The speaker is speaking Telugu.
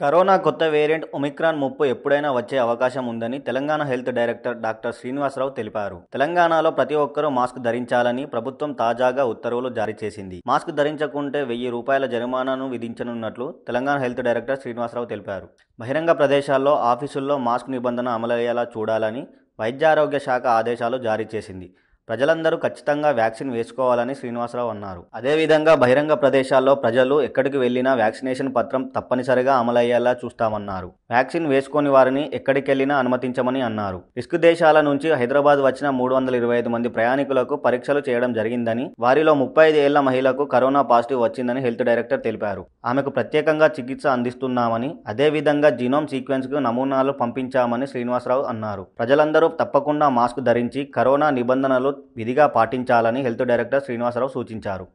కరోనా కొత్త వేరియంట్ ఒమిక్రాన్ ముప్పు ఎప్పుడైనా వచ్చే అవకాశం ఉందని Telangana health director doctor Srinivasarao తెలిపారు తెలంగాణలో ప్రతి ఒక్కరూ మాస్క్ ధరించాలని ప్రభుత్వం తాజాగా ఉత్తర్వులు జారీ చేసింది మాస్క్ ధరించకుంటే వెయ్యి రూపాయల జరిమానాను విధించనున్నట్లు తెలంగాణ హెల్త్ డైరెక్టర్ శ్రీనివాసరావు తెలిపారు బహిరంగ ప్రదేశాల్లో ఆఫీసుల్లో మాస్క్ నిబంధన అమలయ్యేలా చూడాలని వైద్యారోగ్య శాఖ ఆదేశాలు జారీ చేసింది ప్రజలందరూ ఖచ్చితంగా వ్యాక్సిన్ వేసుకోవాలని శ్రీనివాసరావు అన్నారు అదేవిధంగా బహిరంగ ప్రదేశాల్లో ప్రజలు ఎక్కడికి వెళ్లినా వ్యాక్సినేషన్ పత్రం తప్పనిసరిగా అమలయ్యేలా చూస్తామన్నారు వ్యాక్సిన్ వేసుకొని వారిని ఎక్కడికి వెళ్లినా అనుమతించమని అన్నారు రిస్క్ దేశాల నుంచి హైదరాబాద్ వచ్చిన మూడు వందల ఇరవై ఐదు మంది ప్రయాణికులకు పరీక్షలు చేయడం జరిగిందని వారిలో ముప్పై ఐదు ఏళ్ల మహిళకు కరోనా పాజిటివ్ వచ్చిందని హెల్త్ డైరెక్టర్ తెలిపారు ఆమెకు ప్రత్యేకంగా చికిత్స అందిస్తున్నామని అదేవిధంగా జీనోమ్ సీక్వెన్స్ కు నమూనాలు పంపించామని శ్రీనివాసరావు అన్నారు ప్రజలందరూ తప్పకుండా మాస్క్ ధరించి కరోనా నిబంధనలు విధిగా పాటించాలని హెల్త్ డైరెక్టర్ శ్రీనివాసరావు సూచించారు